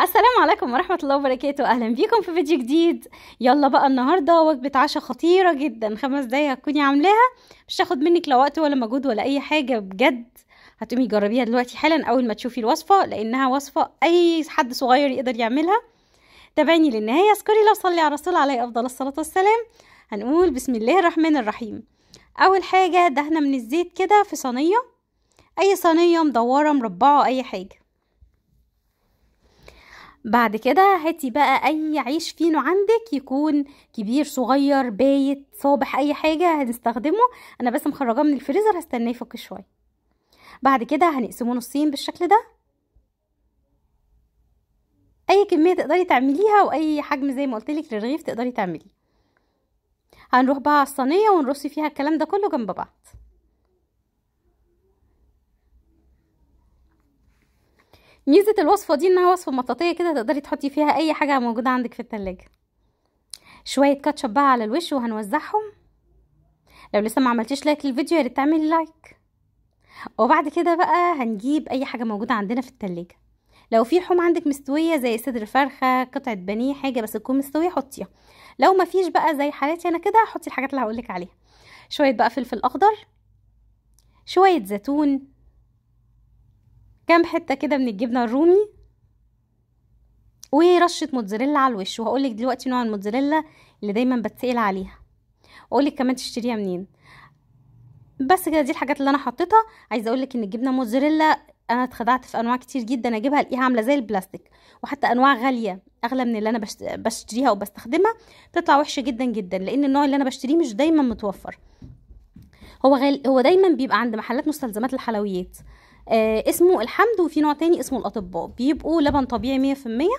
السلام عليكم ورحمة الله وبركاته أهلا بيكم في فيديو جديد يلا بقى النهاردة وجبة عشاء خطيرة جدا خمس دقايق هتكوني عاملاها مش هاخد منك لا وقت ولا مجهود ولا أي حاجة بجد هتقومي جربيها دلوقتي حالا أول ما تشوفي الوصفة لأنها وصفة أي حد صغير يقدر يعملها تابعيني للنهاية اذكري لو صلي على الرسول عليه أفضل الصلاة والسلام هنقول بسم الله الرحمن الرحيم أول حاجة دهنة من الزيت كده في صينية أي صينية مدورة مربعة أي حاجة بعد كده هاتي بقى اي عيش فينو عندك يكون كبير صغير بايت صابح اي حاجة هنستخدمه انا بس مخرجاه من الفريزر هستناه يفك شوية بعد كده هنقسمه نصين بالشكل ده اي كمية تقدري تعمليها واي حجم زي ما قلتلك للرغيف تقدري تعمليه هنروح بقى على الصينية ونرصي فيها الكلام ده كله جنب بعض ميزه الوصفه دي انها وصفه مطاطيه كده تقدري تحطي فيها اي حاجه موجوده عندك في التلاجة شويه كاتشب بقى على الوش وهنوزعهم لو لسه ما عملتيش لايك للفيديو يا ريت تعملي لايك وبعد كده بقى هنجيب اي حاجه موجوده عندنا في التلاجة لو في لحوم عندك مستويه زي صدر فرخه قطعه بانيه حاجه بس تكون مستويه حطيها لو ما فيش بقى زي حالتي انا كده حطي الحاجات اللي هقولك عليها شويه بقى فلفل اخضر شويه زيتون كام حته كده من الجبنه الرومي ورشه موتزاريلا على الوش وهقولك دلوقتي نوع الموتزاريلا اللي دايما بتسال عليها واقولك كمان تشتريها منين بس كده دي الحاجات اللي انا حطيتها عايزه اقولك ان الجبنه موتزاريلا انا اتخدعت في انواع كتير جدا اجيبها الاقيها عامله زي البلاستيك وحتى انواع غاليه اغلى من اللي انا بشتريها وبستخدمها بتطلع وحشه جدا جدا لان النوع اللي انا بشتريه مش دايما متوفر هو غال... هو دايما بيبقى عند محلات مستلزمات الحلويات آه اسمه الحمد وفي نوع تاني اسمه الاطباء بيبقوا لبن طبيعي مية في المية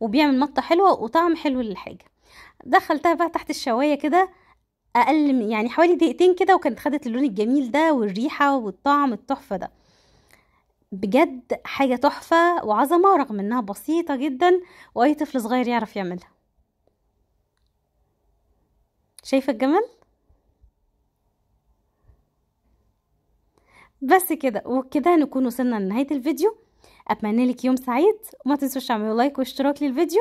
وبيعمل مطه حلوه وطعم حلو للحاجه دخلتها بقى تحت الشوايه كده اقل من يعني حوالي دقيقتين كده وكانت خدت اللون الجميل ده والريحه والطعم التحفه ده بجد حاجه تحفه وعظمه رغم انها بسيطه جدا واي طفل صغير يعرف يعملها شايفه الجمال بس كده وبكده نكون وصلنا لنهايه الفيديو اتمنى لك يوم سعيد وما تنسوش تعملوا لايك واشتراك للفيديو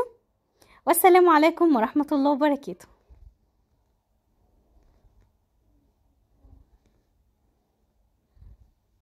والسلام عليكم ورحمه الله وبركاته